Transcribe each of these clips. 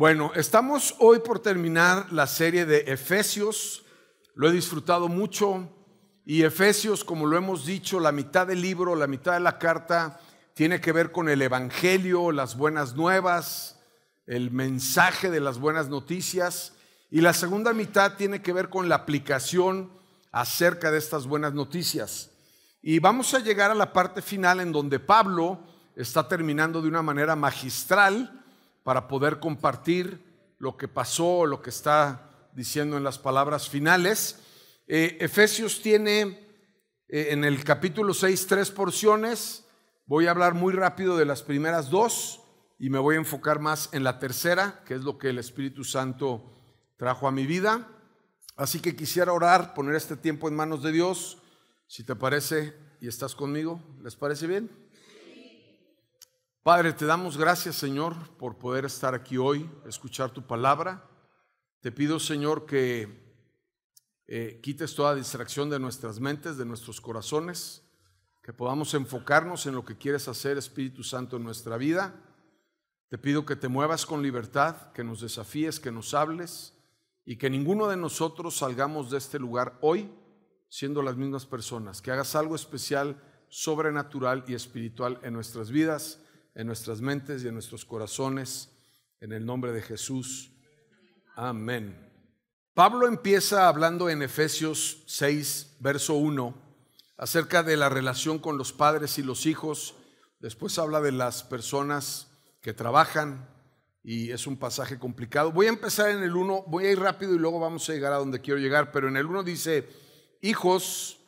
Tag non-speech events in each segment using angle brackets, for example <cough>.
Bueno, estamos hoy por terminar la serie de Efesios. Lo he disfrutado mucho y Efesios, como lo hemos dicho, la mitad del libro, la mitad de la carta, tiene que ver con el Evangelio, las buenas nuevas, el mensaje de las buenas noticias. Y la segunda mitad tiene que ver con la aplicación acerca de estas buenas noticias. Y vamos a llegar a la parte final en donde Pablo está terminando de una manera magistral para poder compartir lo que pasó, lo que está diciendo en las palabras finales. Eh, Efesios tiene eh, en el capítulo 6 tres porciones. Voy a hablar muy rápido de las primeras dos y me voy a enfocar más en la tercera, que es lo que el Espíritu Santo trajo a mi vida. Así que quisiera orar, poner este tiempo en manos de Dios, si te parece y estás conmigo, ¿les parece bien? Padre, te damos gracias, Señor, por poder estar aquí hoy, escuchar tu palabra. Te pido, Señor, que eh, quites toda distracción de nuestras mentes, de nuestros corazones, que podamos enfocarnos en lo que quieres hacer, Espíritu Santo, en nuestra vida. Te pido que te muevas con libertad, que nos desafíes, que nos hables y que ninguno de nosotros salgamos de este lugar hoy siendo las mismas personas, que hagas algo especial, sobrenatural y espiritual en nuestras vidas en nuestras mentes y en nuestros corazones, en el nombre de Jesús. Amén. Pablo empieza hablando en Efesios 6, verso 1, acerca de la relación con los padres y los hijos. Después habla de las personas que trabajan y es un pasaje complicado. Voy a empezar en el 1, voy a ir rápido y luego vamos a llegar a donde quiero llegar, pero en el 1 dice, hijos,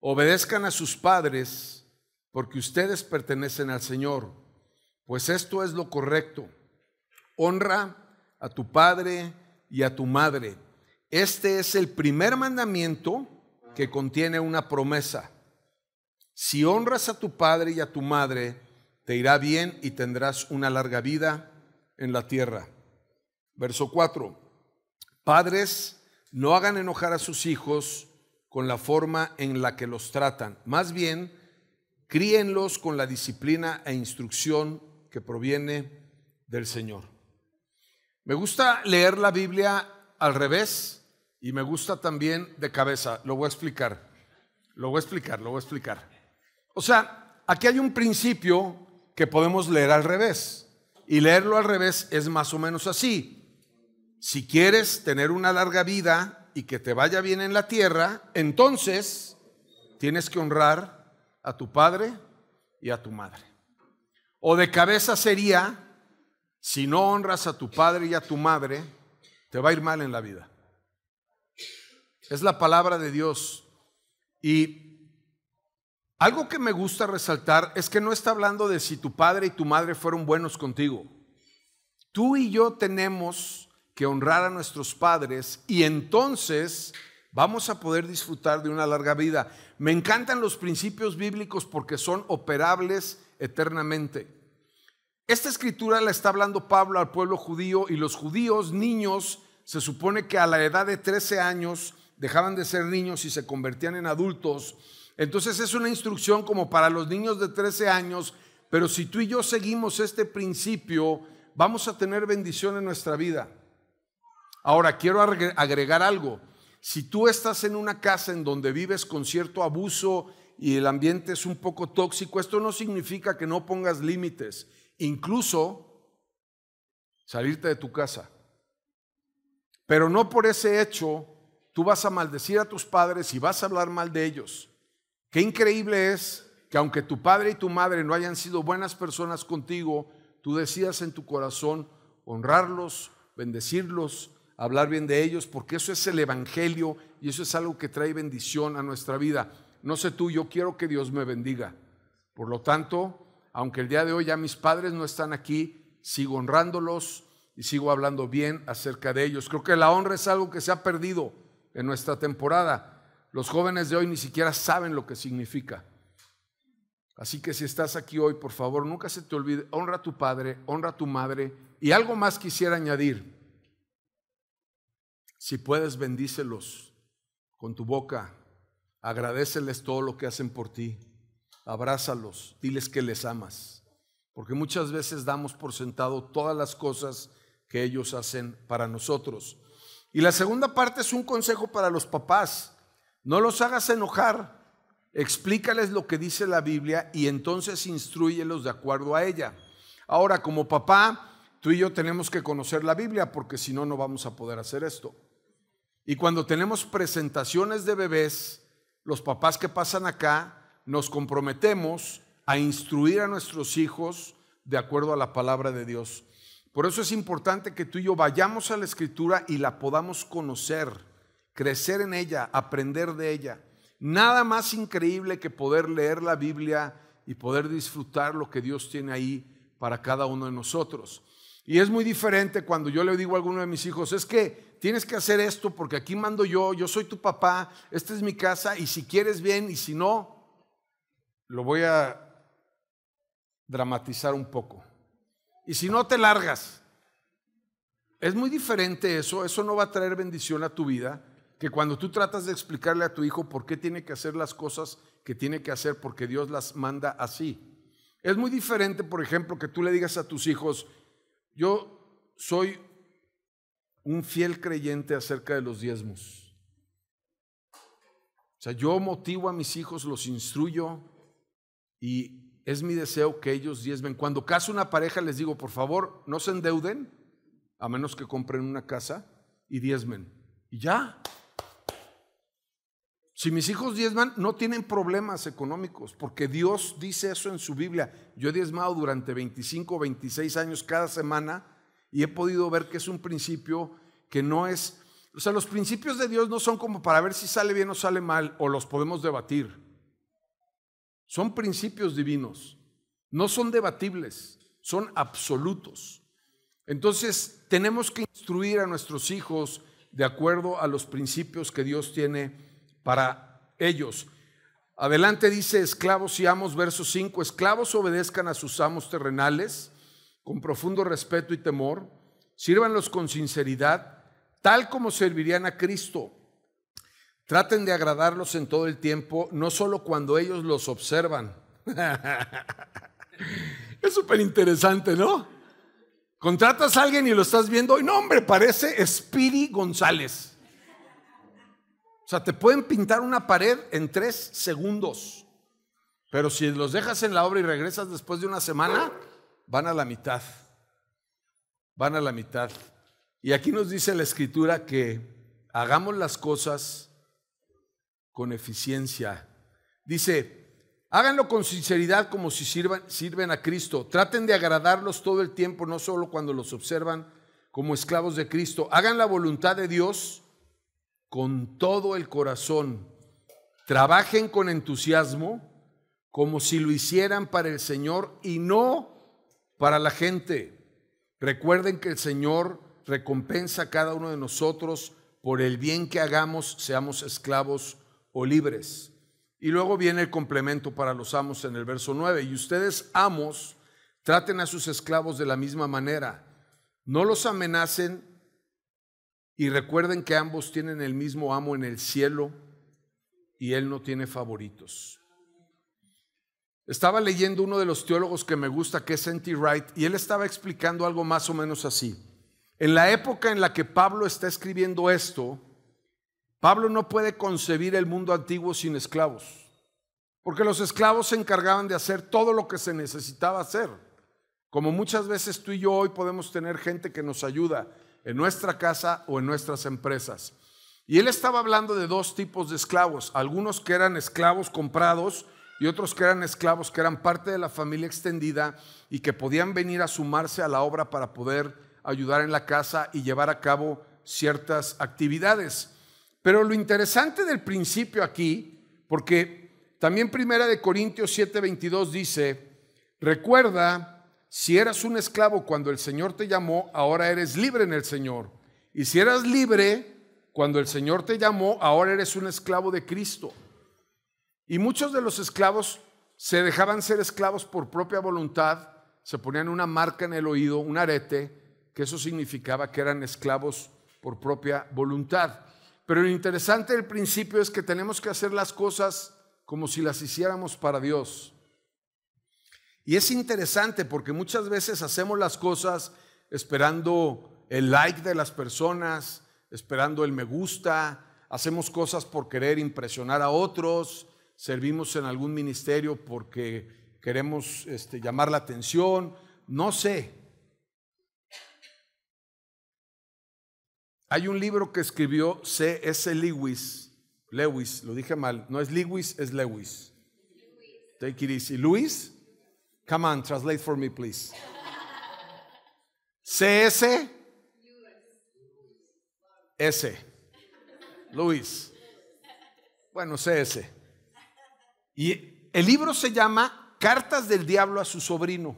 obedezcan a sus padres porque ustedes pertenecen al Señor pues esto es lo correcto. Honra a tu padre y a tu madre. Este es el primer mandamiento que contiene una promesa. Si honras a tu padre y a tu madre, te irá bien y tendrás una larga vida en la tierra. Verso 4. Padres, no hagan enojar a sus hijos con la forma en la que los tratan. Más bien, críenlos con la disciplina e instrucción que proviene del Señor. Me gusta leer la Biblia al revés y me gusta también de cabeza. Lo voy a explicar. Lo voy a explicar, lo voy a explicar. O sea, aquí hay un principio que podemos leer al revés. Y leerlo al revés es más o menos así. Si quieres tener una larga vida y que te vaya bien en la tierra, entonces tienes que honrar a tu padre y a tu madre. O de cabeza sería, si no honras a tu padre y a tu madre, te va a ir mal en la vida. Es la palabra de Dios. Y algo que me gusta resaltar es que no está hablando de si tu padre y tu madre fueron buenos contigo. Tú y yo tenemos que honrar a nuestros padres y entonces vamos a poder disfrutar de una larga vida. Me encantan los principios bíblicos porque son operables eternamente. Esta escritura la está hablando Pablo al pueblo judío y los judíos, niños, se supone que a la edad de 13 años dejaban de ser niños y se convertían en adultos. Entonces es una instrucción como para los niños de 13 años, pero si tú y yo seguimos este principio, vamos a tener bendición en nuestra vida. Ahora, quiero agregar algo. Si tú estás en una casa en donde vives con cierto abuso y el ambiente es un poco tóxico, esto no significa que no pongas límites, incluso salirte de tu casa. Pero no por ese hecho tú vas a maldecir a tus padres y vas a hablar mal de ellos. Qué increíble es que aunque tu padre y tu madre no hayan sido buenas personas contigo, tú decidas en tu corazón honrarlos, bendecirlos, hablar bien de ellos, porque eso es el Evangelio y eso es algo que trae bendición a nuestra vida no sé tú, yo quiero que Dios me bendiga. Por lo tanto, aunque el día de hoy ya mis padres no están aquí, sigo honrándolos y sigo hablando bien acerca de ellos. Creo que la honra es algo que se ha perdido en nuestra temporada. Los jóvenes de hoy ni siquiera saben lo que significa. Así que si estás aquí hoy, por favor, nunca se te olvide, honra a tu padre, honra a tu madre. Y algo más quisiera añadir. Si puedes, bendícelos con tu boca, Agradeceles todo lo que hacen por ti. Abrázalos, diles que les amas. Porque muchas veces damos por sentado todas las cosas que ellos hacen para nosotros. Y la segunda parte es un consejo para los papás. No los hagas enojar. Explícales lo que dice la Biblia y entonces instruyelos de acuerdo a ella. Ahora, como papá, tú y yo tenemos que conocer la Biblia porque si no, no vamos a poder hacer esto. Y cuando tenemos presentaciones de bebés, los papás que pasan acá, nos comprometemos a instruir a nuestros hijos de acuerdo a la palabra de Dios. Por eso es importante que tú y yo vayamos a la escritura y la podamos conocer, crecer en ella, aprender de ella. Nada más increíble que poder leer la Biblia y poder disfrutar lo que Dios tiene ahí para cada uno de nosotros. Y es muy diferente cuando yo le digo a alguno de mis hijos, es que tienes que hacer esto porque aquí mando yo, yo soy tu papá, esta es mi casa y si quieres bien y si no, lo voy a dramatizar un poco. Y si no te largas, es muy diferente eso, eso no va a traer bendición a tu vida, que cuando tú tratas de explicarle a tu hijo por qué tiene que hacer las cosas que tiene que hacer porque Dios las manda así. Es muy diferente, por ejemplo, que tú le digas a tus hijos, yo soy un fiel creyente acerca de los diezmos. O sea, yo motivo a mis hijos, los instruyo y es mi deseo que ellos diezmen. Cuando caso una pareja les digo, por favor, no se endeuden, a menos que compren una casa y diezmen. Y ya. Si mis hijos diezman, no tienen problemas económicos, porque Dios dice eso en su Biblia. Yo he diezmado durante 25 o 26 años cada semana y he podido ver que es un principio que no es, o sea, los principios de Dios no son como para ver si sale bien o sale mal o los podemos debatir. Son principios divinos, no son debatibles, son absolutos. Entonces, tenemos que instruir a nuestros hijos de acuerdo a los principios que Dios tiene para ellos. Adelante dice esclavos y amos, verso 5, esclavos obedezcan a sus amos terrenales con profundo respeto y temor, sírvanlos con sinceridad, tal como servirían a Cristo. Traten de agradarlos en todo el tiempo, no solo cuando ellos los observan. <laughs> es súper interesante, ¿no? Contratas a alguien y lo estás viendo y no, hombre, parece Speedy González. O sea, te pueden pintar una pared en tres segundos, pero si los dejas en la obra y regresas después de una semana, van a la mitad, van a la mitad. Y aquí nos dice la escritura que hagamos las cosas con eficiencia. Dice, háganlo con sinceridad como si sirven a Cristo. Traten de agradarlos todo el tiempo, no solo cuando los observan como esclavos de Cristo. Hagan la voluntad de Dios con todo el corazón. Trabajen con entusiasmo como si lo hicieran para el Señor y no para la gente. Recuerden que el Señor recompensa a cada uno de nosotros por el bien que hagamos, seamos esclavos o libres. Y luego viene el complemento para los amos en el verso 9. Y ustedes, amos, traten a sus esclavos de la misma manera. No los amenacen y recuerden que ambos tienen el mismo amo en el cielo y él no tiene favoritos. Estaba leyendo uno de los teólogos que me gusta, que es N.T. Wright, y él estaba explicando algo más o menos así. En la época en la que Pablo está escribiendo esto, Pablo no puede concebir el mundo antiguo sin esclavos, porque los esclavos se encargaban de hacer todo lo que se necesitaba hacer. Como muchas veces tú y yo hoy podemos tener gente que nos ayuda en nuestra casa o en nuestras empresas. Y él estaba hablando de dos tipos de esclavos, algunos que eran esclavos comprados, y otros que eran esclavos, que eran parte de la familia extendida y que podían venir a sumarse a la obra para poder ayudar en la casa y llevar a cabo ciertas actividades. Pero lo interesante del principio aquí, porque también Primera de Corintios 7:22 dice, recuerda, si eras un esclavo cuando el Señor te llamó, ahora eres libre en el Señor. Y si eras libre cuando el Señor te llamó, ahora eres un esclavo de Cristo. Y muchos de los esclavos se dejaban ser esclavos por propia voluntad, se ponían una marca en el oído, un arete, que eso significaba que eran esclavos por propia voluntad. Pero lo interesante del principio es que tenemos que hacer las cosas como si las hiciéramos para Dios. Y es interesante porque muchas veces hacemos las cosas esperando el like de las personas, esperando el me gusta, hacemos cosas por querer impresionar a otros, servimos en algún ministerio porque queremos este, llamar la atención, no sé. Hay un libro que escribió C.S. Lewis, Lewis, lo dije mal, no es Lewis, es Lewis. Take it easy. Luis, come on, translate for me, please. C.S. <laughs> S. Luis. Bueno, C.S. Y el libro se llama Cartas del Diablo a su sobrino.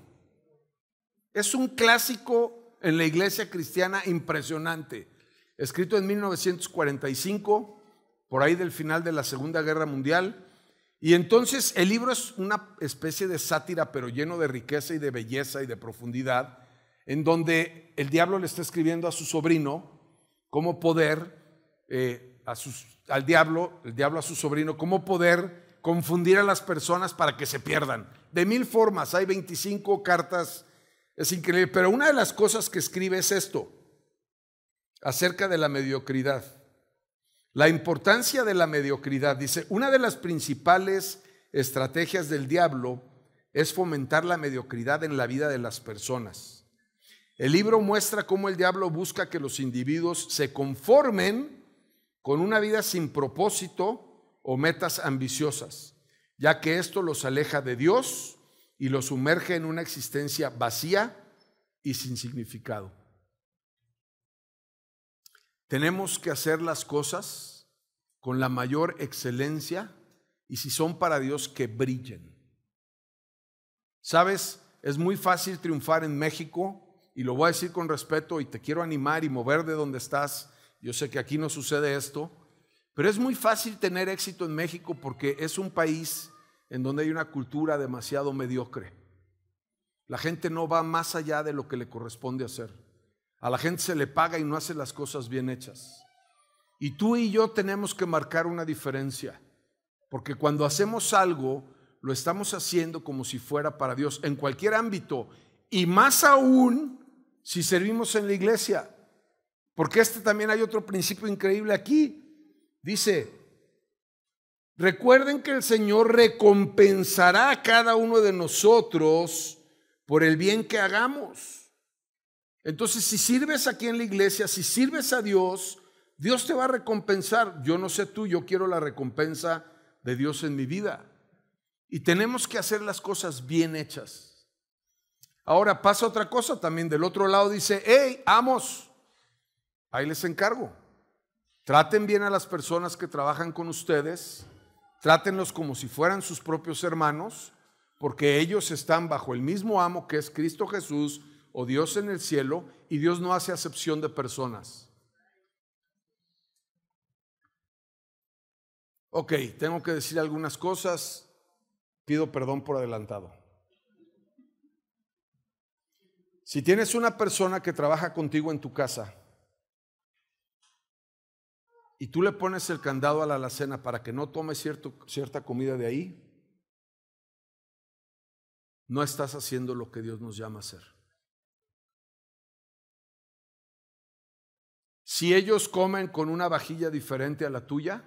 Es un clásico en la iglesia cristiana impresionante, escrito en 1945, por ahí del final de la Segunda Guerra Mundial. Y entonces el libro es una especie de sátira, pero lleno de riqueza y de belleza y de profundidad, en donde el diablo le está escribiendo a su sobrino cómo poder, eh, al diablo, el diablo a su sobrino, cómo poder confundir a las personas para que se pierdan. De mil formas, hay 25 cartas, es increíble, pero una de las cosas que escribe es esto, acerca de la mediocridad. La importancia de la mediocridad, dice, una de las principales estrategias del diablo es fomentar la mediocridad en la vida de las personas. El libro muestra cómo el diablo busca que los individuos se conformen con una vida sin propósito, o metas ambiciosas, ya que esto los aleja de Dios y los sumerge en una existencia vacía y sin significado. Tenemos que hacer las cosas con la mayor excelencia y si son para Dios, que brillen. Sabes, es muy fácil triunfar en México y lo voy a decir con respeto y te quiero animar y mover de donde estás. Yo sé que aquí no sucede esto, pero es muy fácil tener éxito en México porque es un país en donde hay una cultura demasiado mediocre. La gente no va más allá de lo que le corresponde hacer. A la gente se le paga y no hace las cosas bien hechas. Y tú y yo tenemos que marcar una diferencia, porque cuando hacemos algo, lo estamos haciendo como si fuera para Dios en cualquier ámbito, y más aún si servimos en la iglesia, porque este también hay otro principio increíble aquí. Dice, recuerden que el Señor recompensará a cada uno de nosotros por el bien que hagamos. Entonces, si sirves aquí en la iglesia, si sirves a Dios, Dios te va a recompensar. Yo no sé tú, yo quiero la recompensa de Dios en mi vida. Y tenemos que hacer las cosas bien hechas. Ahora pasa otra cosa también. Del otro lado dice, hey, amos, ahí les encargo. Traten bien a las personas que trabajan con ustedes, trátenlos como si fueran sus propios hermanos, porque ellos están bajo el mismo amo que es Cristo Jesús o Dios en el cielo, y Dios no hace acepción de personas. Ok, tengo que decir algunas cosas, pido perdón por adelantado. Si tienes una persona que trabaja contigo en tu casa, y tú le pones el candado a la alacena para que no tome cierta comida de ahí, no estás haciendo lo que Dios nos llama a hacer. Si ellos comen con una vajilla diferente a la tuya,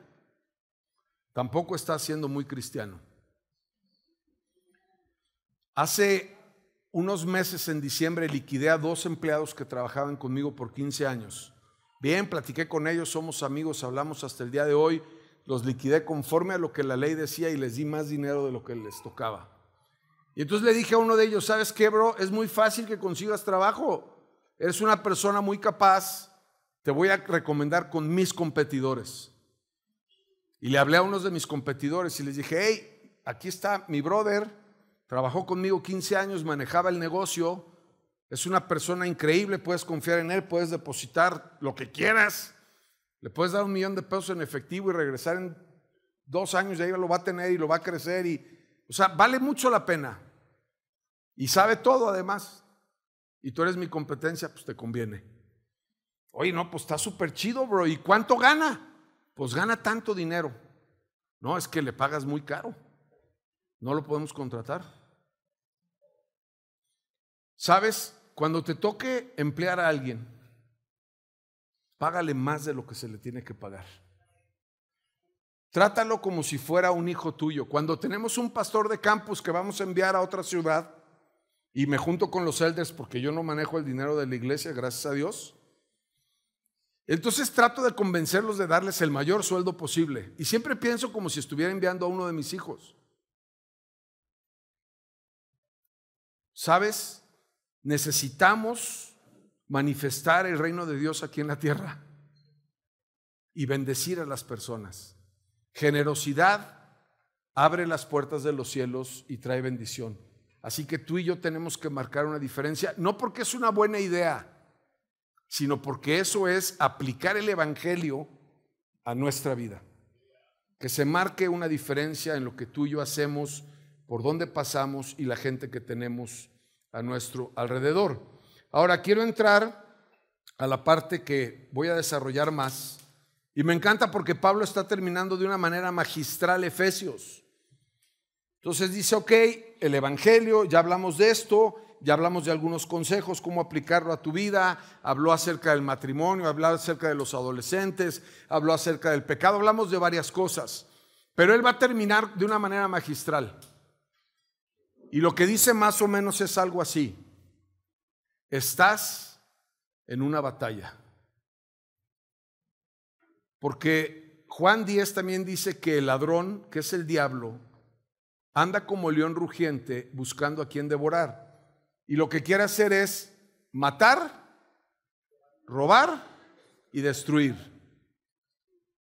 tampoco estás siendo muy cristiano. Hace unos meses en diciembre liquidé a dos empleados que trabajaban conmigo por 15 años. Bien, platiqué con ellos, somos amigos, hablamos hasta el día de hoy, los liquidé conforme a lo que la ley decía y les di más dinero de lo que les tocaba. Y entonces le dije a uno de ellos, ¿sabes qué, bro? Es muy fácil que consigas trabajo. Eres una persona muy capaz, te voy a recomendar con mis competidores. Y le hablé a unos de mis competidores y les dije, hey, aquí está mi brother, trabajó conmigo 15 años, manejaba el negocio, es una persona increíble, puedes confiar en él, puedes depositar lo que quieras. Le puedes dar un millón de pesos en efectivo y regresar en dos años y ahí lo va a tener y lo va a crecer. Y, o sea, vale mucho la pena. Y sabe todo además. Y tú eres mi competencia, pues te conviene. Oye, no, pues está súper chido, bro. ¿Y cuánto gana? Pues gana tanto dinero. No, es que le pagas muy caro. No lo podemos contratar. ¿Sabes? cuando te toque emplear a alguien, págale más de lo que se le tiene que pagar. Trátalo como si fuera un hijo tuyo. Cuando tenemos un pastor de campus que vamos a enviar a otra ciudad, y me junto con los elders porque yo no manejo el dinero de la iglesia, gracias a Dios. Entonces trato de convencerlos de darles el mayor sueldo posible. Y siempre pienso como si estuviera enviando a uno de mis hijos. ¿Sabes? Necesitamos manifestar el reino de Dios aquí en la tierra y bendecir a las personas. Generosidad abre las puertas de los cielos y trae bendición. Así que tú y yo tenemos que marcar una diferencia, no porque es una buena idea, sino porque eso es aplicar el Evangelio a nuestra vida. Que se marque una diferencia en lo que tú y yo hacemos, por dónde pasamos y la gente que tenemos a nuestro alrededor. Ahora quiero entrar a la parte que voy a desarrollar más. Y me encanta porque Pablo está terminando de una manera magistral Efesios. Entonces dice, ok, el Evangelio, ya hablamos de esto, ya hablamos de algunos consejos, cómo aplicarlo a tu vida, habló acerca del matrimonio, habló acerca de los adolescentes, habló acerca del pecado, hablamos de varias cosas. Pero él va a terminar de una manera magistral. Y lo que dice más o menos es algo así. Estás en una batalla. Porque Juan 10 también dice que el ladrón, que es el diablo, anda como león rugiente buscando a quien devorar. Y lo que quiere hacer es matar, robar y destruir.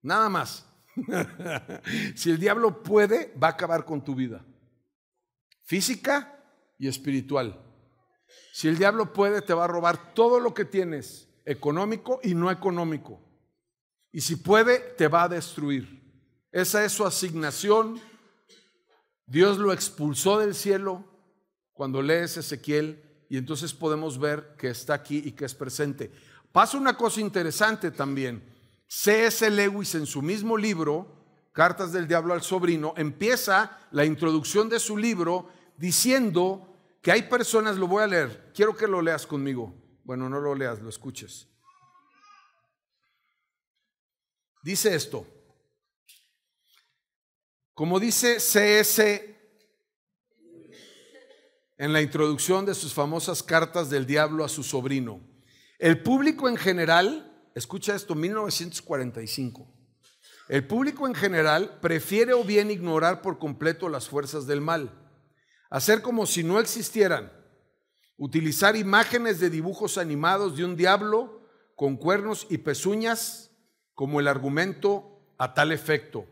Nada más. <laughs> si el diablo puede, va a acabar con tu vida física y espiritual. Si el diablo puede, te va a robar todo lo que tienes, económico y no económico. Y si puede, te va a destruir. Esa es su asignación. Dios lo expulsó del cielo cuando lees Ezequiel y entonces podemos ver que está aquí y que es presente. Pasa una cosa interesante también. C.S. Lewis en su mismo libro, Cartas del Diablo al Sobrino, empieza la introducción de su libro diciendo que hay personas, lo voy a leer, quiero que lo leas conmigo. Bueno, no lo leas, lo escuches. Dice esto, como dice CS en la introducción de sus famosas cartas del diablo a su sobrino, el público en general, escucha esto, 1945 el público en general prefiere o bien ignorar por completo las fuerzas del mal, hacer como si no existieran, utilizar imágenes de dibujos animados de un diablo con cuernos y pezuñas como el argumento a tal efecto.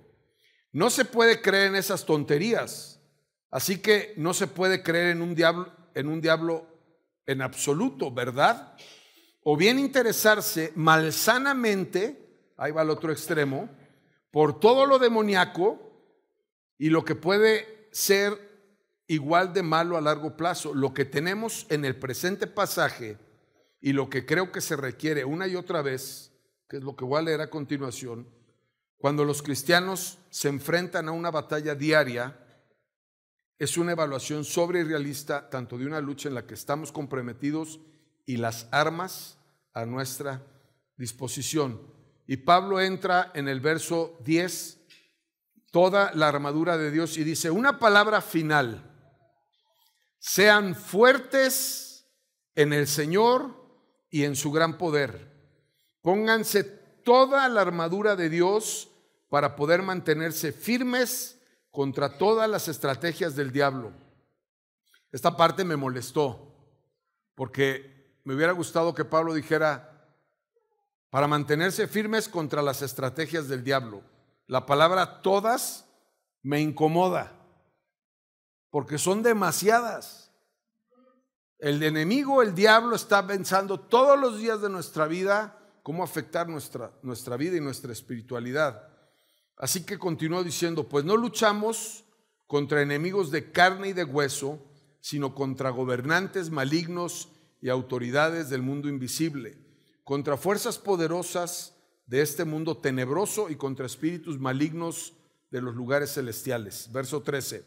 No se puede creer en esas tonterías, así que no se puede creer en un diablo en absoluto, ¿verdad? O bien interesarse malsanamente, ahí va el otro extremo, por todo lo demoníaco y lo que puede ser igual de malo a largo plazo. Lo que tenemos en el presente pasaje y lo que creo que se requiere una y otra vez, que es lo que voy a leer a continuación, cuando los cristianos se enfrentan a una batalla diaria, es una evaluación sobre y realista tanto de una lucha en la que estamos comprometidos y las armas a nuestra disposición. Y Pablo entra en el verso 10, toda la armadura de Dios, y dice, una palabra final, sean fuertes en el Señor y en su gran poder. Pónganse toda la armadura de Dios para poder mantenerse firmes contra todas las estrategias del diablo. Esta parte me molestó, porque me hubiera gustado que Pablo dijera, para mantenerse firmes contra las estrategias del diablo. La palabra todas me incomoda, porque son demasiadas. El enemigo, el diablo, está pensando todos los días de nuestra vida cómo afectar nuestra, nuestra vida y nuestra espiritualidad. Así que continúo diciendo, pues no luchamos contra enemigos de carne y de hueso, sino contra gobernantes malignos y autoridades del mundo invisible contra fuerzas poderosas de este mundo tenebroso y contra espíritus malignos de los lugares celestiales. Verso 13.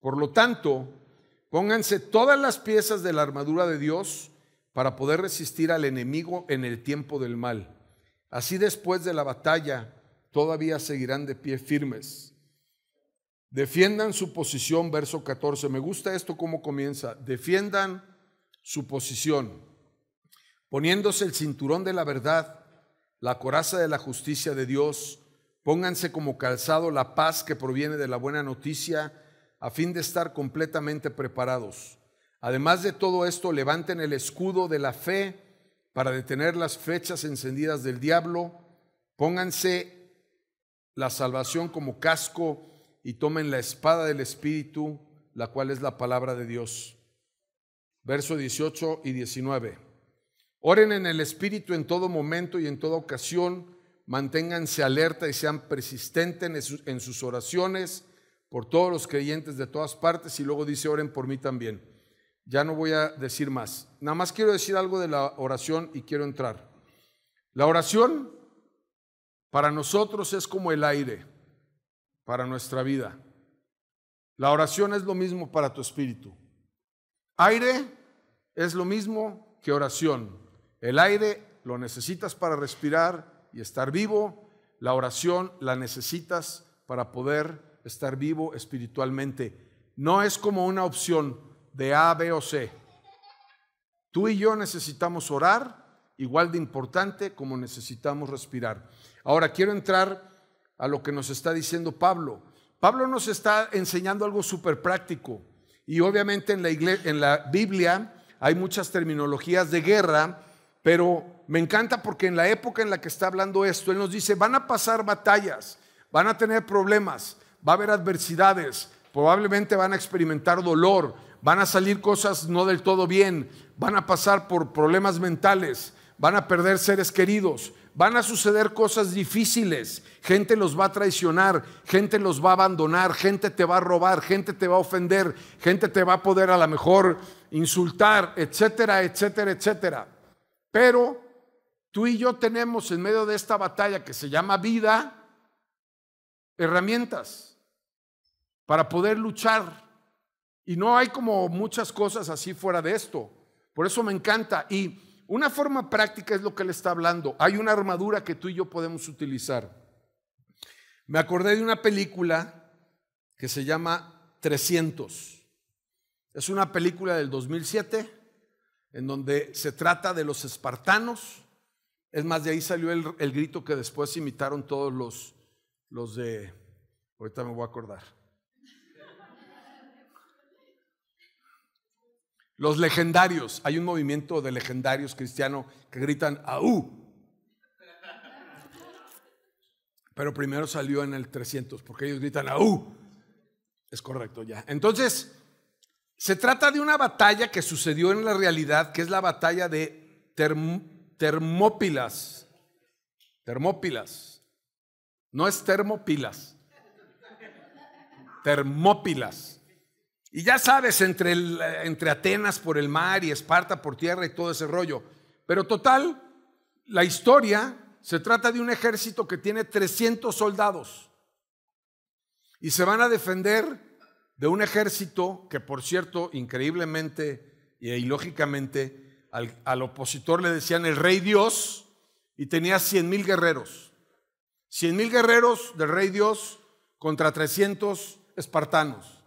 Por lo tanto, pónganse todas las piezas de la armadura de Dios para poder resistir al enemigo en el tiempo del mal. Así después de la batalla, todavía seguirán de pie firmes. Defiendan su posición, verso 14. Me gusta esto cómo comienza. Defiendan su posición poniéndose el cinturón de la verdad, la coraza de la justicia de Dios, pónganse como calzado la paz que proviene de la buena noticia, a fin de estar completamente preparados. Además de todo esto, levanten el escudo de la fe para detener las flechas encendidas del diablo, pónganse la salvación como casco y tomen la espada del Espíritu, la cual es la palabra de Dios. Verso 18 y 19. Oren en el Espíritu en todo momento y en toda ocasión. Manténganse alerta y sean persistentes en sus oraciones por todos los creyentes de todas partes. Y luego dice, oren por mí también. Ya no voy a decir más. Nada más quiero decir algo de la oración y quiero entrar. La oración para nosotros es como el aire para nuestra vida. La oración es lo mismo para tu espíritu. Aire es lo mismo que oración. El aire lo necesitas para respirar y estar vivo. La oración la necesitas para poder estar vivo espiritualmente. No es como una opción de A, B o C. Tú y yo necesitamos orar igual de importante como necesitamos respirar. Ahora quiero entrar a lo que nos está diciendo Pablo. Pablo nos está enseñando algo súper práctico y obviamente en la, en la Biblia hay muchas terminologías de guerra pero me encanta porque en la época en la que está hablando esto, Él nos dice, van a pasar batallas, van a tener problemas, va a haber adversidades, probablemente van a experimentar dolor, van a salir cosas no del todo bien, van a pasar por problemas mentales, van a perder seres queridos, van a suceder cosas difíciles, gente los va a traicionar, gente los va a abandonar, gente te va a robar, gente te va a ofender, gente te va a poder a lo mejor insultar, etcétera, etcétera, etcétera. Pero tú y yo tenemos en medio de esta batalla que se llama vida, herramientas para poder luchar. Y no hay como muchas cosas así fuera de esto. Por eso me encanta. Y una forma práctica es lo que él está hablando. Hay una armadura que tú y yo podemos utilizar. Me acordé de una película que se llama 300. Es una película del 2007 en donde se trata de los espartanos. Es más, de ahí salió el, grito que después imitaron todos los, los de... Ahorita me voy a acordar. Los legendarios, hay un movimiento de legendarios cristianos que gritan ¡Aú! Pero primero salió en el 300, porque ellos gritan ¡Aú! Es correcto ya. Entonces, se trata de una batalla que sucedió en la realidad, que es la batalla de Termópilas. Termópilas. No es Termópilas. Termópilas. Y ya sabes, entre, entre Atenas por el mar y Esparta por tierra y todo ese rollo. Pero total, la historia se trata de un ejército que tiene 300 soldados y se van a defender de un ejército que, por cierto, increíblemente y eh, lógicamente, al, opositor le decían el rey Dios y tenía 100 mil guerreros. 100 mil guerreros del rey Dios contra 300 espartanos.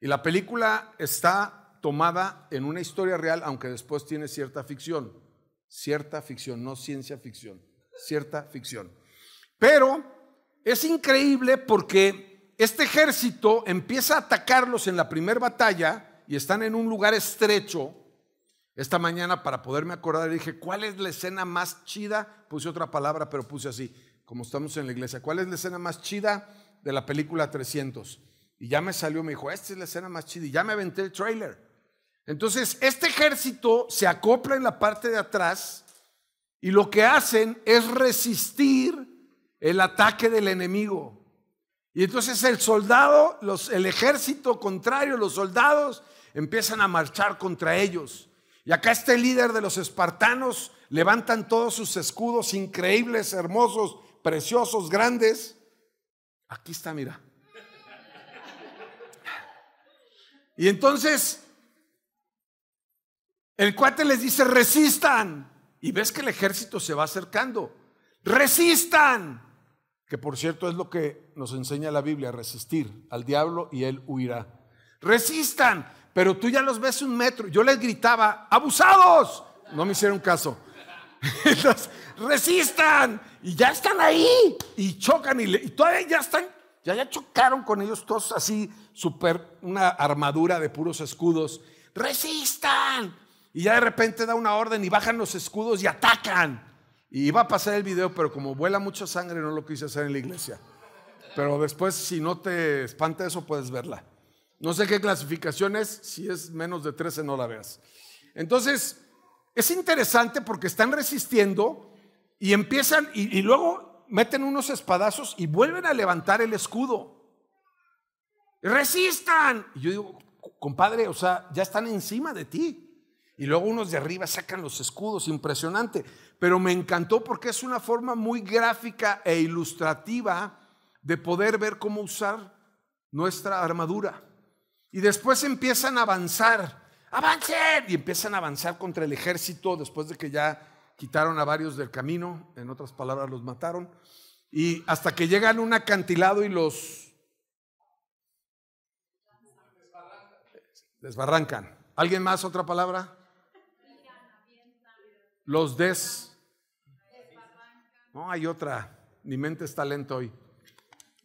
Y la película está tomada en una historia real, aunque después tiene cierta ficción. Cierta ficción, no ciencia ficción, cierta ficción. Pero es increíble porque este ejército empieza a atacarlos en la primera batalla y están en un lugar estrecho. Esta mañana, para poderme acordar, dije, ¿cuál es la escena más chida? Puse otra palabra, pero puse así, como estamos en la iglesia. ¿Cuál es la escena más chida de la película 300? Y ya me salió, me dijo, esta es la escena más chida. Y ya me aventé el trailer. Entonces, este ejército se acopla en la parte de atrás y lo que hacen es resistir el ataque del enemigo. Y entonces el soldado, el ejército contrario, los soldados empiezan a marchar contra ellos. Y acá este líder de los espartanos levantan todos sus escudos increíbles, hermosos, preciosos, grandes. Aquí está, mira. Y entonces el cuate les dice, resistan. Y ves que el ejército se va acercando. Resistan que por cierto es lo que nos enseña la Biblia, resistir al diablo y él huirá. Resistan, pero tú ya los ves un metro. Yo les gritaba, abusados. No me hicieron caso. <laughs> resistan y ya están ahí y chocan y, y todavía ya están, ya, ya chocaron con ellos todos así, super, una armadura de puros escudos. Resistan. Y ya de repente da una orden y bajan los escudos y atacan. Y iba a pasar el video, pero como vuela mucha sangre, no lo quise hacer en la iglesia. Pero después, si no te espanta eso, puedes verla. No sé qué clasificación es, si es menos de 13 no la veas. Entonces, es interesante porque están resistiendo y empiezan, y, luego meten unos espadazos y vuelven a levantar el escudo. ¡Resistan! Y yo digo, compadre, o sea, ya están encima de ti. Y luego unos de arriba sacan los escudos, impresionante pero me encantó porque es una forma muy gráfica e ilustrativa de poder ver cómo usar nuestra armadura. Y después empiezan a avanzar, avancen, y empiezan a avanzar contra el ejército después de que ya quitaron a varios del camino, en otras palabras los mataron, y hasta que llegan a un acantilado y los barrancan. ¿Alguien más otra palabra? Los des no hay otra. Mi mente está lenta hoy.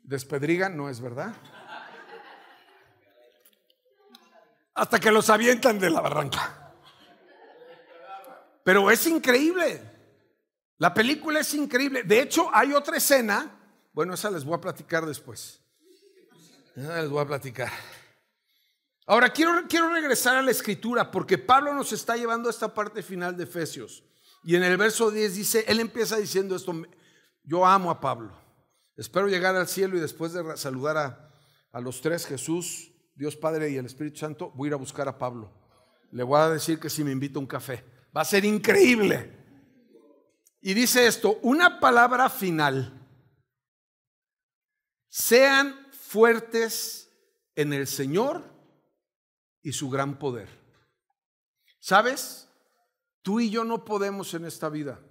Despedrigan, no es verdad. Hasta que los avientan de la barranca. Pero es increíble. La película es increíble. De hecho, hay otra escena. Bueno, esa les voy a platicar después. les voy a platicar. Ahora, quiero, quiero regresar a la escritura porque Pablo nos está llevando a esta parte final de Efesios. Y en el verso 10 dice, él empieza diciendo esto, yo amo a Pablo, espero llegar al cielo y después de saludar a, los tres, Jesús, Dios Padre y el Espíritu Santo, voy a ir a buscar a Pablo. Le voy a decir que si me invita a un café, va a ser increíble. Y dice esto, una palabra final. Sean fuertes en el Señor y su gran poder. ¿Sabes? Tú y yo no podemos en esta vida.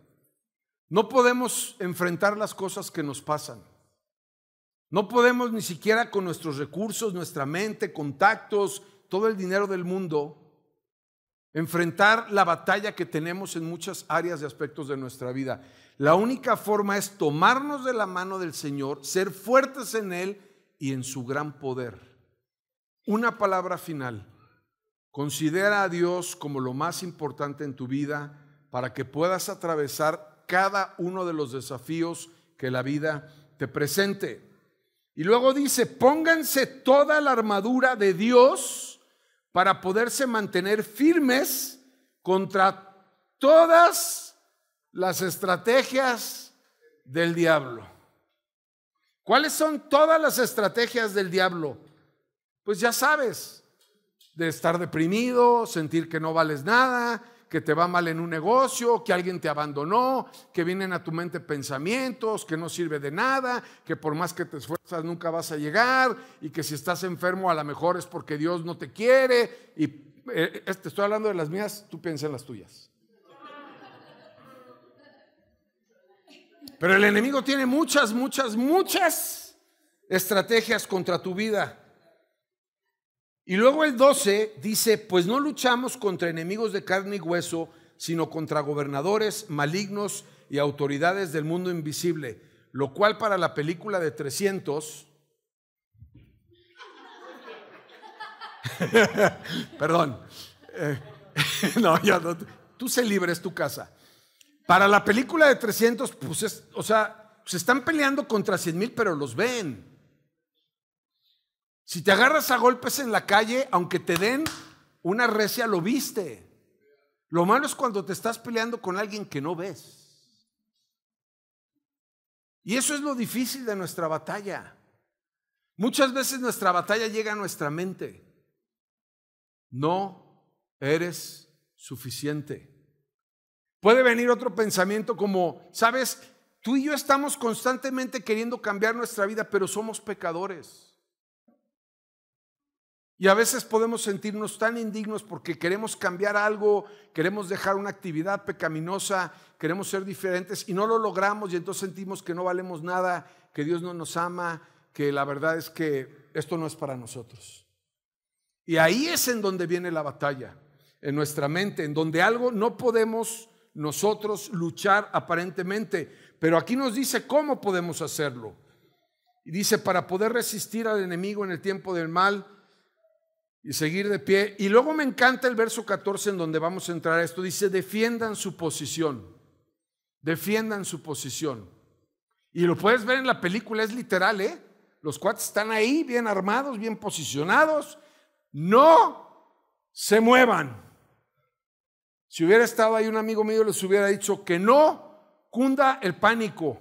No podemos enfrentar las cosas que nos pasan. No podemos ni siquiera con nuestros recursos, nuestra mente, contactos, todo el dinero del mundo, enfrentar la batalla que tenemos en muchas áreas y aspectos de nuestra vida. La única forma es tomarnos de la mano del Señor, ser fuertes en Él y en su gran poder. Una palabra final. Considera a Dios como lo más importante en tu vida para que puedas atravesar cada uno de los desafíos que la vida te presente. Y luego dice, pónganse toda la armadura de Dios para poderse mantener firmes contra todas las estrategias del diablo. ¿Cuáles son todas las estrategias del diablo? Pues ya sabes, de estar deprimido, sentir que no vales nada, que te va mal en un negocio, que alguien te abandonó, que vienen a tu mente pensamientos, que no sirve de nada, que por más que te esfuerzas nunca vas a llegar y que si estás enfermo a lo mejor es porque Dios no te quiere. Y este te estoy hablando de las mías, tú piensa en las tuyas. Pero el enemigo tiene muchas, muchas, muchas estrategias contra tu vida. Y luego el 12 dice, pues no luchamos contra enemigos de carne y hueso, sino contra gobernadores malignos y autoridades del mundo invisible, lo cual para la película de 300, <laughs> perdón, eh, <laughs> no, ya no, tú se libre, tu casa. Para la película de 300, pues es, o sea, se están peleando contra 100 mil, pero los ven. Si te agarras a golpes en la calle, aunque te den una recia, lo viste. Lo malo es cuando te estás peleando con alguien que no ves. Y eso es lo difícil de nuestra batalla. Muchas veces nuestra batalla llega a nuestra mente. No eres suficiente. Puede venir otro pensamiento como, sabes, tú y yo estamos constantemente queriendo cambiar nuestra vida, pero somos pecadores. Y a veces podemos sentirnos tan indignos porque queremos cambiar algo, queremos dejar una actividad pecaminosa, queremos ser diferentes y no lo logramos y entonces sentimos que no valemos nada, que Dios no nos ama, que la verdad es que esto no es para nosotros. Y ahí es en donde viene la batalla, en nuestra mente, en donde algo no podemos nosotros luchar aparentemente, pero aquí nos dice cómo podemos hacerlo. Y dice, para poder resistir al enemigo en el tiempo del mal, y seguir de pie. Y luego me encanta el verso 14 en donde vamos a entrar a esto. Dice, defiendan su posición, defiendan su posición. Y lo puedes ver en la película, es literal, ¿eh? Los cuates están ahí, bien armados, bien posicionados. No se muevan. Si hubiera estado ahí un amigo mío, les hubiera dicho que no cunda el pánico.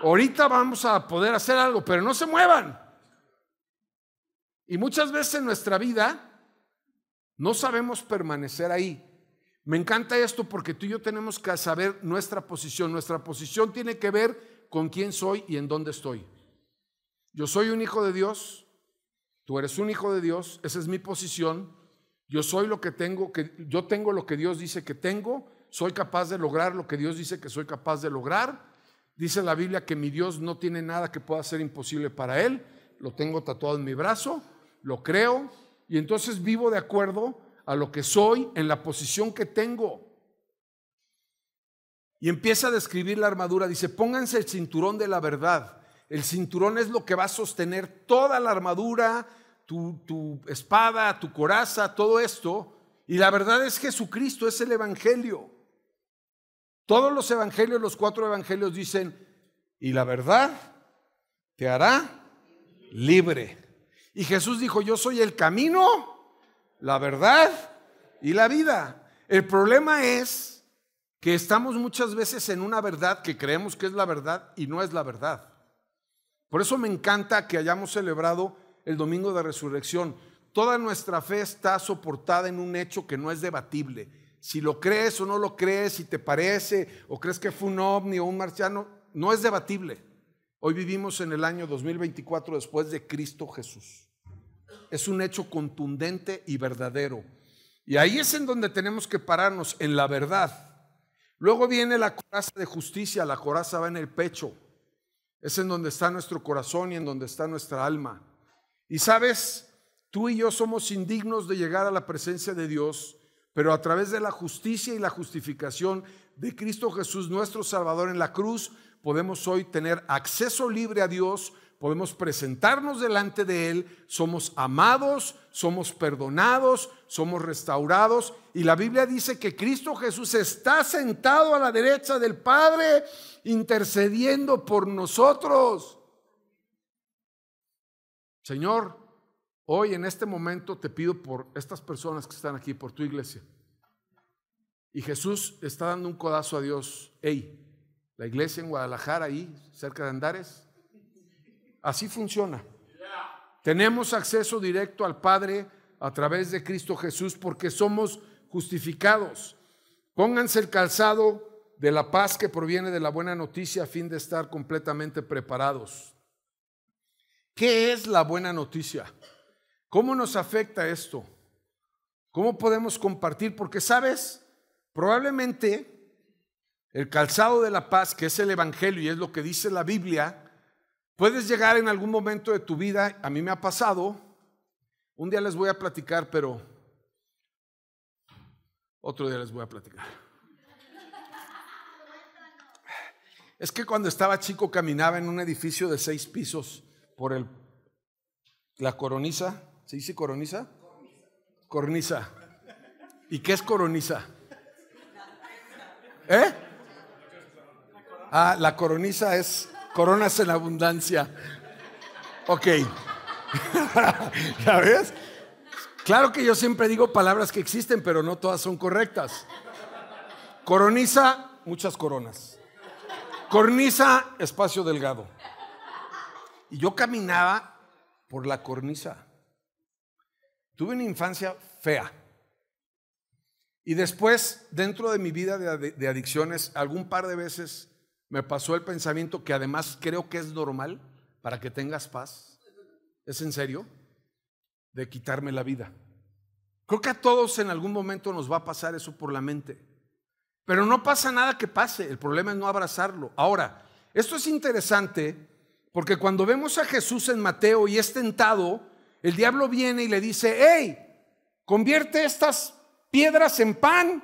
Ahorita vamos a poder hacer algo, pero no se muevan. Y muchas veces en nuestra vida no sabemos permanecer ahí. Me encanta esto porque tú y yo tenemos que saber nuestra posición. Nuestra posición tiene que ver con quién soy y en dónde estoy. Yo soy un hijo de Dios, tú eres un hijo de Dios, esa es mi posición. Yo soy lo que tengo, que yo tengo lo que Dios dice que tengo, soy capaz de lograr lo que Dios dice que soy capaz de lograr. Dice la Biblia que mi Dios no tiene nada que pueda ser imposible para él. Lo tengo tatuado en mi brazo lo creo y entonces vivo de acuerdo a lo que soy en la posición que tengo. Y empieza a describir la armadura. Dice, pónganse el cinturón de la verdad. El cinturón es lo que va a sostener toda la armadura, tu, tu espada, tu coraza, todo esto. Y la verdad es Jesucristo, es el Evangelio. Todos los evangelios, los cuatro evangelios dicen, y la verdad te hará libre. Y Jesús dijo, yo soy el camino, la verdad y la vida. El problema es que estamos muchas veces en una verdad que creemos que es la verdad y no es la verdad. Por eso me encanta que hayamos celebrado el Domingo de Resurrección. Toda nuestra fe está soportada en un hecho que no es debatible. Si lo crees o no lo crees, si te parece o crees que fue un ovni o un marciano, no es debatible. Hoy vivimos en el año 2024 después de Cristo Jesús. Es un hecho contundente y verdadero. Y ahí es en donde tenemos que pararnos, en la verdad. Luego viene la coraza de justicia, la coraza va en el pecho. Es en donde está nuestro corazón y en donde está nuestra alma. Y sabes, tú y yo somos indignos de llegar a la presencia de Dios, pero a través de la justicia y la justificación de Cristo Jesús, nuestro Salvador en la cruz, podemos hoy tener acceso libre a Dios, podemos presentarnos delante de Él, somos amados, somos perdonados, somos restaurados y la Biblia dice que Cristo Jesús está sentado a la derecha del Padre intercediendo por nosotros. Señor, hoy en este momento te pido por estas personas que están aquí, por tu iglesia. Y Jesús está dando un codazo a Dios. Ey la iglesia en Guadalajara, ahí, cerca de Andares. Así funciona. Tenemos acceso directo al Padre a través de Cristo Jesús porque somos justificados. Pónganse el calzado de la paz que proviene de la buena noticia a fin de estar completamente preparados. ¿Qué es la buena noticia? ¿Cómo nos afecta esto? ¿Cómo podemos compartir? Porque, ¿sabes? Probablemente el calzado de la paz, que es el Evangelio y es lo que dice la Biblia, puedes llegar en algún momento de tu vida, a mí me ha pasado, un día les voy a platicar, pero otro día les voy a platicar. Es que cuando estaba chico caminaba en un edificio de seis pisos por el, la coroniza, ¿se dice coroniza? Cornisa. ¿Y qué es coroniza? ¿Eh? Ah, la coronisa es coronas en abundancia. Ok. <laughs> ¿Ya ves? Claro que yo siempre digo palabras que existen, pero no todas son correctas. Coronisa, muchas coronas. Cornisa, espacio delgado. Y yo caminaba por la cornisa. Tuve una infancia fea. Y después, dentro de mi vida de adicciones, algún par de veces me pasó el pensamiento que además creo que es normal para que tengas paz. ¿Es en serio? De quitarme la vida. Creo que a todos en algún momento nos va a pasar eso por la mente. Pero no pasa nada que pase, el problema es no abrazarlo. Ahora, esto es interesante porque cuando vemos a Jesús en Mateo y es tentado, el diablo viene y le dice, hey, convierte estas piedras en pan.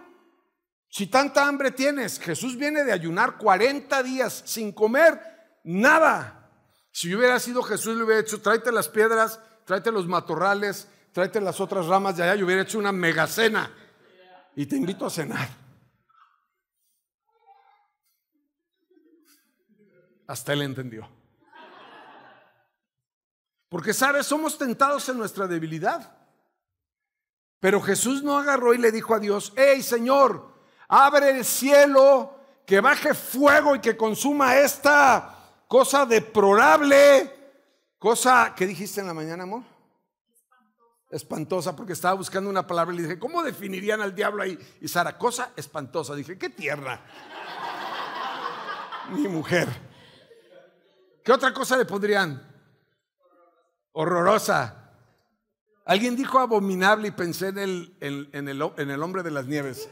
Si tanta hambre tienes, Jesús viene de ayunar 40 días sin comer nada. Si hubiera sido Jesús, le hubiera hecho, tráete las piedras, tráete los matorrales, tráete las otras ramas de allá, yo hubiera hecho una mega cena. Y te invito a cenar. Hasta él entendió. Porque, ¿sabes? Somos tentados en nuestra debilidad. Pero Jesús no agarró y le dijo a Dios, hey Señor, abre el cielo, que baje fuego y que consuma esta cosa deplorable, cosa que dijiste en la mañana, amor. Espantosa, porque estaba buscando una palabra y le dije, ¿cómo definirían al diablo ahí? Y Sara, cosa espantosa. Dije, qué tierra. <laughs> Mi mujer. ¿Qué otra cosa le pondrían? Horrorosa. Alguien dijo abominable y pensé en el, en el hombre de las nieves.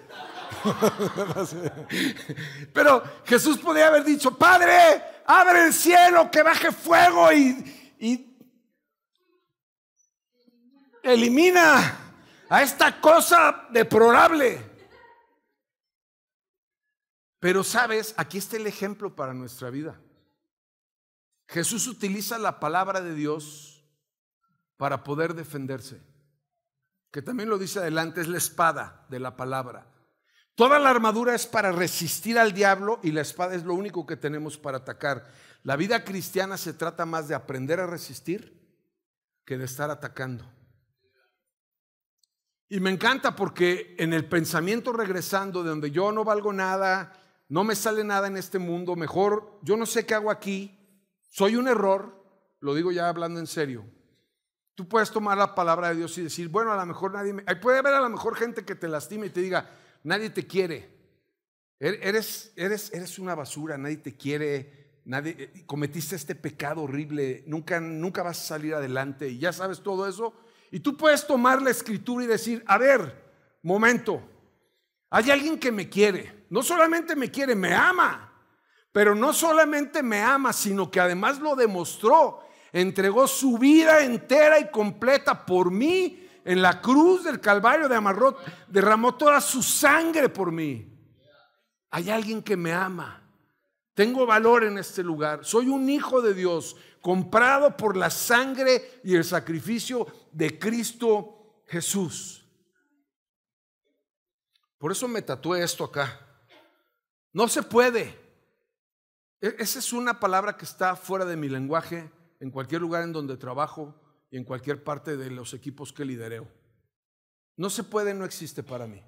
<laughs> Pero Jesús podía haber dicho, Padre, abre el cielo, que baje fuego y, y elimina a esta cosa deplorable. Pero sabes, aquí está el ejemplo para nuestra vida. Jesús utiliza la palabra de Dios para poder defenderse, que también lo dice adelante, es la espada de la palabra. Toda la armadura es para resistir al diablo y la espada es lo único que tenemos para atacar. La vida cristiana se trata más de aprender a resistir que de estar atacando. Y me encanta porque en el pensamiento regresando de donde yo no valgo nada, no me sale nada en este mundo, mejor yo no sé qué hago aquí, soy un error, lo digo ya hablando en serio. Tú puedes tomar la palabra de Dios y decir, bueno, a lo mejor nadie me... Puede haber a lo mejor gente que te lastime y te diga, nadie te quiere. Er, eres, eres, eres una basura, nadie te quiere, nadie, eh, cometiste este pecado horrible, nunca, nunca vas a salir adelante y ya sabes todo eso. Y tú puedes tomar la escritura y decir, a ver, momento, hay alguien que me quiere, no solamente me quiere, me ama, pero no solamente me ama, sino que además lo demostró, entregó su vida entera y completa por mí en la cruz del Calvario de Amarrot derramó toda su sangre por mí. Hay alguien que me ama. Tengo valor en este lugar. Soy un hijo de Dios, comprado por la sangre y el sacrificio de Cristo Jesús. Por eso me tatué esto acá. No se puede. E-, esa es una palabra que está fuera de mi lenguaje en cualquier lugar en donde trabajo, y en cualquier parte de los equipos que lidereo. No se puede, no existe para mí.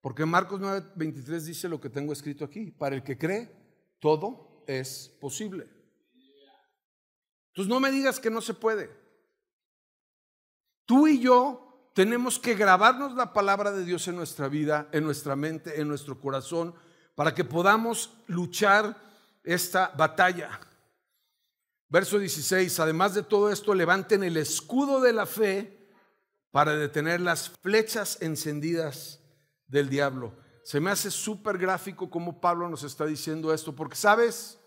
Porque Marcos 9:23 dice lo que tengo escrito aquí. Para el que cree, todo es posible. Entonces no me digas que no se puede. Tú y yo tenemos que grabarnos la palabra de Dios en nuestra vida, en nuestra mente, en nuestro corazón, para que podamos luchar esta batalla. Verso 16, además de todo esto, levanten el escudo de la fe para detener las flechas encendidas del diablo. Se me hace súper gráfico cómo Pablo nos está diciendo esto, porque sabes,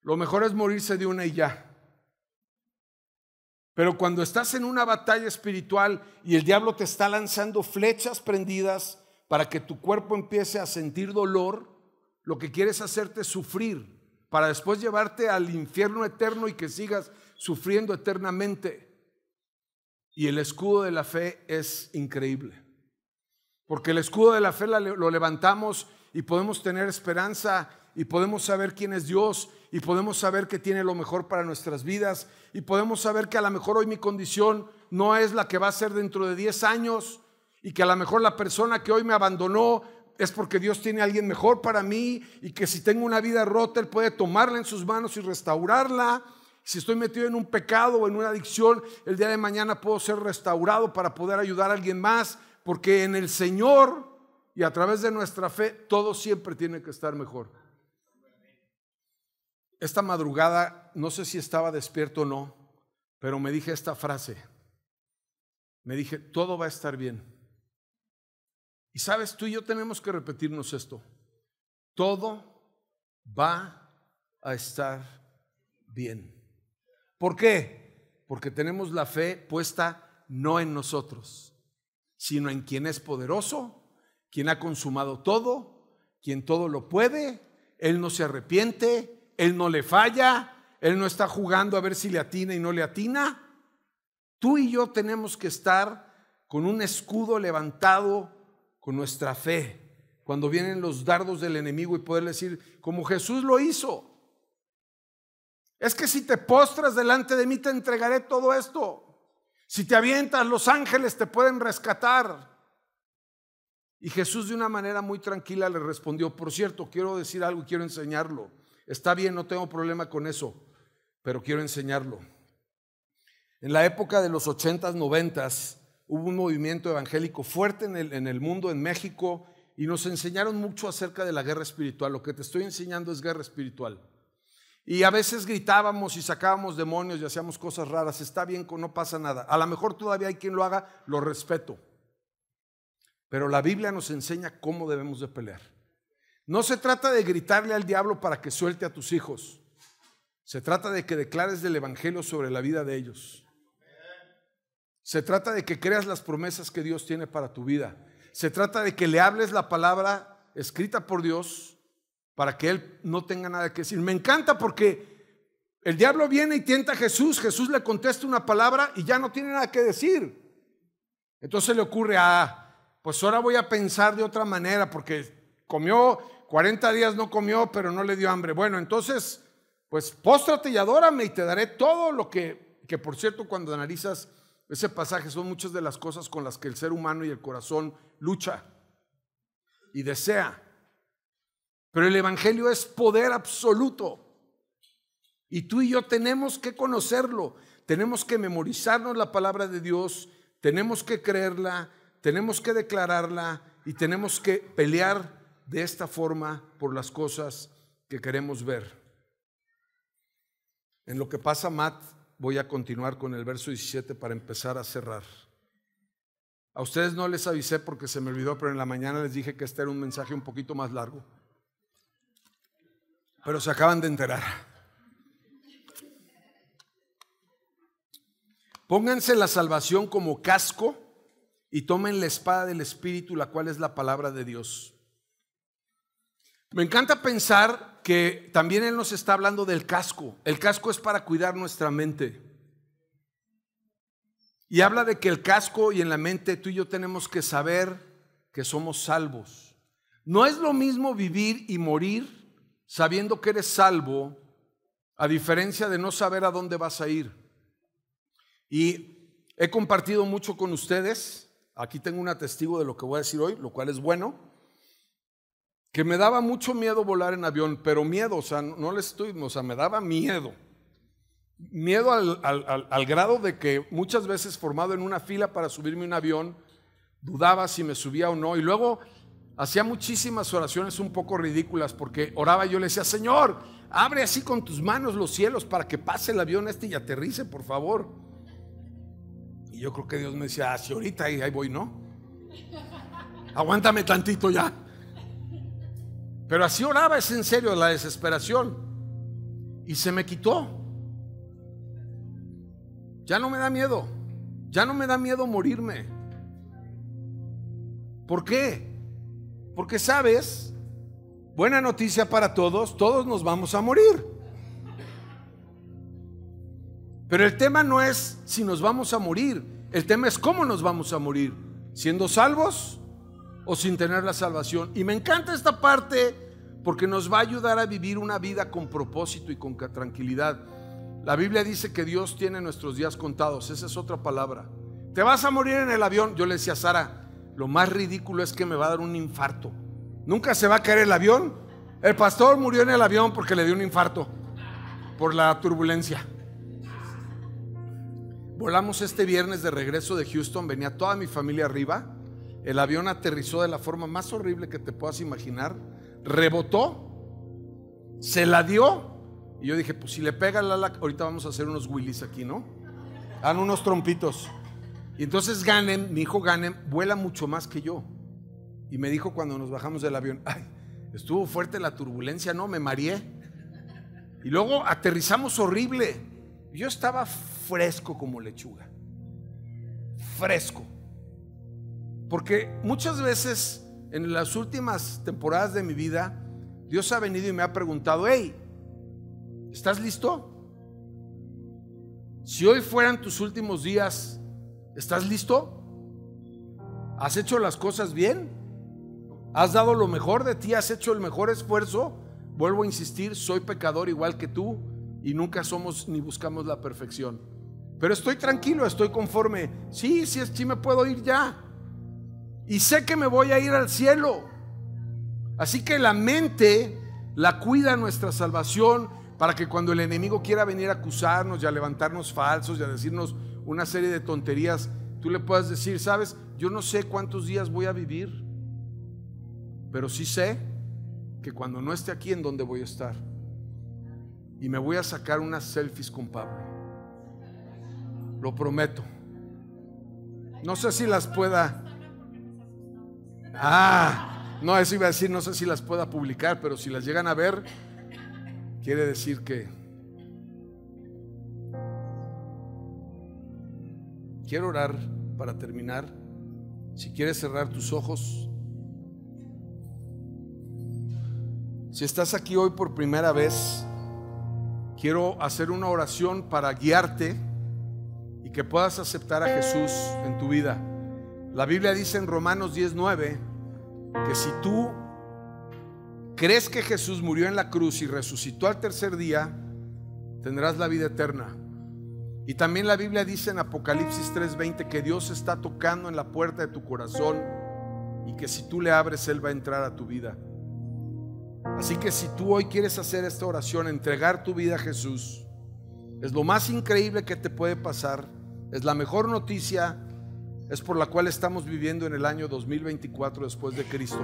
lo mejor es morirse de una y ya. Pero cuando estás en una batalla espiritual y el diablo te está lanzando flechas prendidas para que tu cuerpo empiece a sentir dolor, lo que quieres hacerte es sufrir para después llevarte al infierno eterno y que sigas sufriendo eternamente. Y el escudo de la fe es increíble. Porque el escudo de la fe lo levantamos y podemos tener esperanza y podemos saber quién es Dios y podemos saber que tiene lo mejor para nuestras vidas y podemos saber que a lo mejor hoy mi condición no es la que va a ser dentro de 10 años y que a lo mejor la persona que hoy me abandonó es porque Dios tiene alguien mejor para mí y que si tengo una vida rota, Él puede tomarla en sus manos y restaurarla. Si estoy metido en un pecado o en una adicción, el día de mañana puedo ser restaurado para poder ayudar a alguien más, porque en el Señor y a través de nuestra fe, todo siempre tiene que estar mejor. Esta madrugada, no sé si estaba despierto o no, pero me dije esta frase. Me dije, todo va a estar bien. Y sabes, tú y yo tenemos que repetirnos esto. Todo va a estar bien. ¿Por qué? Porque tenemos la fe puesta no en nosotros, sino en quien es poderoso, quien ha consumado todo, quien todo lo puede. Él no se arrepiente, él no le falla, él no está jugando a ver si le atina y no le atina. Tú y yo tenemos que estar con un escudo levantado con nuestra fe, cuando vienen los dardos del enemigo y poder decir, como Jesús lo hizo, es que si te postras delante de mí te entregaré todo esto. Si te avientas, los ángeles te pueden rescatar. Y Jesús de una manera muy tranquila le respondió, por cierto, quiero decir algo, quiero enseñarlo. Está bien, no tengo problema con eso, pero quiero enseñarlo. En la época de los ochentas noventas hubo un movimiento evangélico fuerte en el, mundo, en México, y nos enseñaron mucho acerca de la guerra espiritual. Lo que te estoy enseñando es guerra espiritual. Y a veces gritábamos y sacábamos demonios y hacíamos cosas raras. Está bien, no pasa nada. A lo mejor todavía hay quien lo haga, lo respeto. Pero la Biblia nos enseña cómo debemos de pelear. No se trata de gritarle al diablo para que suelte a tus hijos. Se trata de que declares del Evangelio sobre la vida de ellos. Se trata de que creas las promesas que Dios tiene para tu vida. Se trata de que le hables la palabra escrita por Dios para que Él no tenga nada que decir. Me encanta porque el diablo viene y tienta a Jesús. Jesús le contesta una palabra y ya no tiene nada que decir. Entonces le ocurre, ah, pues ahora voy a pensar de otra manera porque comió, 40 días no comió, pero no le dio hambre. Bueno, entonces, pues póstrate y adórame y te daré todo lo que, que por cierto, cuando analizas ese pasaje son muchas de las cosas con las que el ser humano y el corazón lucha y desea. Pero el Evangelio es poder absoluto. Y tú y yo tenemos que conocerlo, tenemos que memorizarnos la palabra de Dios, tenemos que creerla, tenemos que declararla y tenemos que pelear de esta forma por las cosas que queremos ver. En lo que pasa, Matt, voy a continuar con el verso 17 para empezar a cerrar. A ustedes no les avisé porque se me olvidó, pero en la mañana les dije que este era un mensaje un poquito más largo. Pero se acaban de enterar. Pónganse la salvación como casco y tomen la espada del Espíritu, la cual es la palabra de Dios. Me encanta pensar que también Él nos está hablando del casco. El casco es para cuidar nuestra mente. Y habla de que el casco y en la mente tú y yo tenemos que saber que somos salvos. No es lo mismo vivir y morir sabiendo que eres salvo, a diferencia de no saber a dónde vas a ir. Y he compartido mucho con ustedes. Aquí tengo un testigo de lo que voy a decir hoy, lo cual es bueno que me daba mucho miedo volar en avión, pero miedo, o sea, no le estoy, o sea, me daba miedo. Miedo al, grado de que muchas veces formado en una fila para subirme un avión, dudaba si me subía o no. Y luego hacía muchísimas oraciones un poco ridículas porque oraba y yo le decía, Señor, abre así con tus manos los cielos para que pase el avión este y aterrice, por favor. Y yo creo que Dios me decía, ah, si ahorita ahí voy, ¿no? Aguántame tantito ya. Pero así oraba, es en serio, la desesperación. Y se me quitó. Ya no me da miedo. Ya no me da miedo morirme. ¿Por qué? Porque sabes, buena noticia para todos, todos nos vamos a morir. Pero el tema no es si nos vamos a morir, el tema es cómo nos vamos a morir. ¿Siendo salvos o sin tener la salvación. Y me encanta esta parte porque nos va a ayudar a vivir una vida con propósito y con tranquilidad. La Biblia dice que Dios tiene nuestros días contados, esa es otra palabra. Te vas a morir en el avión, yo le decía a Sara, lo más ridículo es que me va a dar un infarto. Nunca se va a caer el avión. El pastor murió en el avión porque le dio un infarto por la turbulencia. Volamos este viernes de regreso de Houston, venía toda mi familia arriba el avión aterrizó de la forma más horrible que te puedas imaginar. Rebotó, se la dio. Y yo dije, pues si le pega la ala, ahorita vamos a hacer unos willis aquí, ¿no? Dan unos trompitos. Y entonces Ganem, mi hijo Ganem, vuela mucho más que yo. Y me dijo cuando nos bajamos del avión, ay, estuvo fuerte la turbulencia, ¿no? Me mareé. Y luego aterrizamos horrible. Yo estaba fresco como lechuga. Fresco. Porque muchas veces en las últimas temporadas de mi vida, Dios ha venido y me ha preguntado, hey, ¿estás listo? Si hoy fueran tus últimos días, ¿estás listo? ¿Has hecho las cosas bien? ¿Has dado lo mejor de ti? ¿Has hecho el mejor esfuerzo? Vuelvo a insistir, soy pecador igual que tú y nunca somos ni buscamos la perfección. Pero estoy tranquilo, estoy conforme. Sí, sí, sí me puedo ir ya. Y sé que me voy a ir al cielo. Así que la mente la cuida nuestra salvación para que cuando el enemigo quiera venir a acusarnos y a levantarnos falsos y a decirnos una serie de tonterías, tú le puedas decir, sabes, yo no sé cuántos días voy a vivir, pero sí sé que cuando no esté aquí en donde voy a estar. Y me voy a sacar unas selfies con Pablo. Lo prometo. No sé si las pueda Ah, no, eso iba a decir, no sé si las pueda publicar, pero si las llegan a ver, quiere decir que... Quiero orar para terminar. Si quieres cerrar tus ojos. Si estás aquí hoy por primera vez, quiero hacer una oración para guiarte y que puedas aceptar a Jesús en tu vida. La Biblia dice en Romanos 19 que si tú crees que Jesús murió en la cruz y resucitó al tercer día, tendrás la vida eterna. Y también la Biblia dice en Apocalipsis 3:20 que Dios está tocando en la puerta de tu corazón y que si tú le abres, Él va a entrar a tu vida. Así que si tú hoy quieres hacer esta oración, entregar tu vida a Jesús, es lo más increíble que te puede pasar, es la mejor noticia es por la cual estamos viviendo en el año 2024 después de Cristo,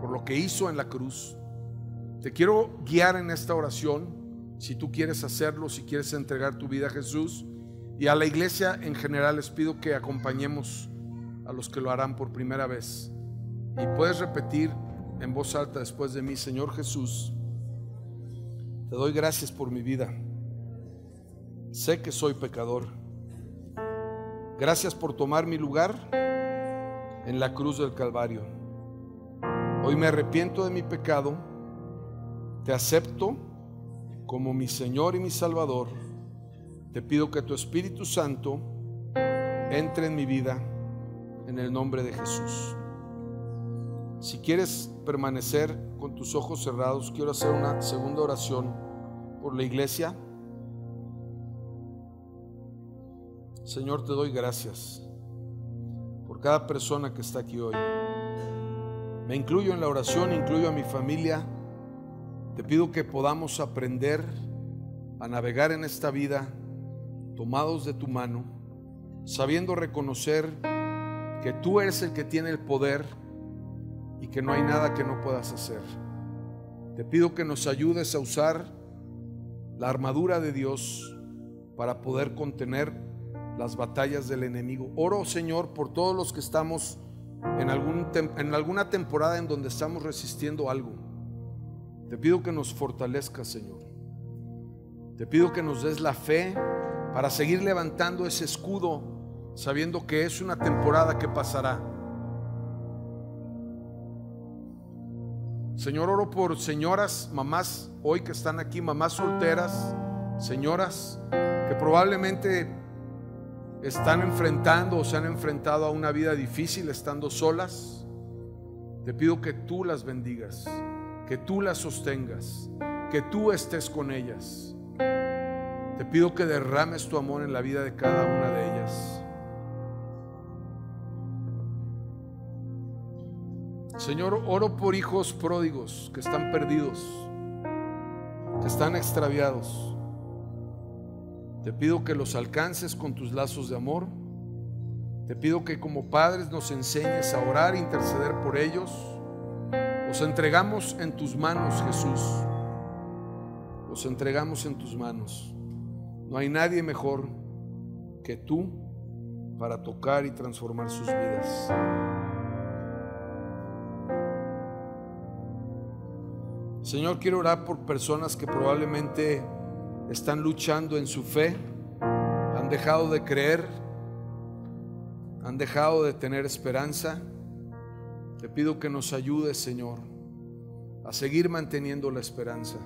por lo que hizo en la cruz. Te quiero guiar en esta oración, si tú quieres hacerlo, si quieres entregar tu vida a Jesús. Y a la iglesia en general les pido que acompañemos a los que lo harán por primera vez. Y puedes repetir en voz alta después de mí, Señor Jesús, te doy gracias por mi vida. Sé que soy pecador Gracias por tomar mi lugar en la cruz del Calvario. Hoy me arrepiento de mi pecado, te acepto como mi Señor y mi Salvador. Te pido que tu Espíritu Santo entre en mi vida en el nombre de Jesús. Si quieres permanecer con tus ojos cerrados, quiero hacer una segunda oración por la iglesia. Señor, te doy gracias por cada persona que está aquí hoy. Me incluyo en la oración, incluyo a mi familia. Te pido que podamos aprender a navegar en esta vida tomados de tu mano, sabiendo reconocer que tú eres el que tiene el poder y que no hay nada que no puedas hacer. Te pido que nos ayudes a usar la armadura de Dios para poder contener las batallas del enemigo. Oro, Señor, por todos los que estamos en, algún en alguna temporada en donde estamos resistiendo algo. Te pido que nos fortalezcas, Señor. Te pido que nos des la fe para seguir levantando ese escudo, sabiendo que es una temporada que pasará. Señor, oro por señoras, mamás, hoy que están aquí, mamás solteras, señoras, que probablemente están enfrentando o se han enfrentado a una vida difícil estando solas, te pido que tú las bendigas, que tú las sostengas, que tú estés con ellas. Te pido que derrames tu amor en la vida de cada una de ellas. Señor, oro por hijos pródigos que están perdidos, que están extraviados. Te pido que los alcances con tus lazos de amor. Te pido que como padres nos enseñes a orar, e interceder por ellos. Los entregamos en tus manos, Jesús. Los entregamos en tus manos. No hay nadie mejor que tú para tocar y transformar sus vidas. Señor, quiero orar por personas que probablemente están luchando en su fe, han dejado de creer, han dejado de tener esperanza. Te pido que nos ayudes, Señor, a seguir manteniendo la esperanza.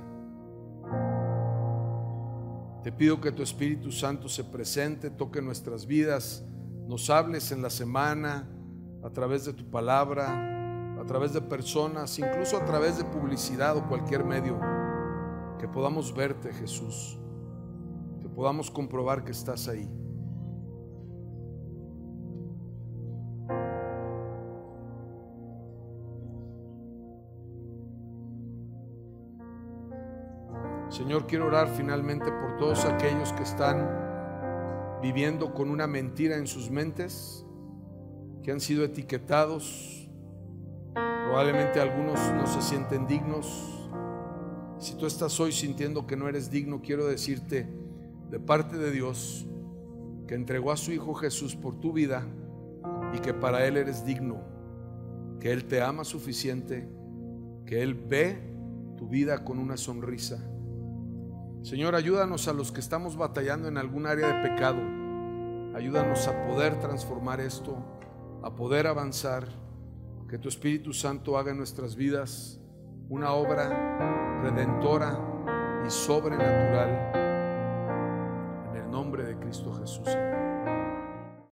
Te pido que tu Espíritu Santo se presente, toque nuestras vidas, nos hables en la semana a través de tu palabra, a través de personas, incluso a través de publicidad o cualquier medio que podamos verte, Jesús, que podamos comprobar que estás ahí. Señor, quiero orar finalmente por todos aquellos que están viviendo con una mentira en sus mentes, que han sido etiquetados, probablemente algunos no se sienten dignos si tú estás hoy sintiendo que no eres digno, quiero decirte de parte de Dios que entregó a su Hijo Jesús por tu vida y que para Él eres digno, que Él te ama suficiente, que Él ve tu vida con una sonrisa. Señor, ayúdanos a los que estamos batallando en algún área de pecado. Ayúdanos a poder transformar esto, a poder avanzar, que tu Espíritu Santo haga en nuestras vidas una obra redentora y sobrenatural en el nombre de Cristo Jesús.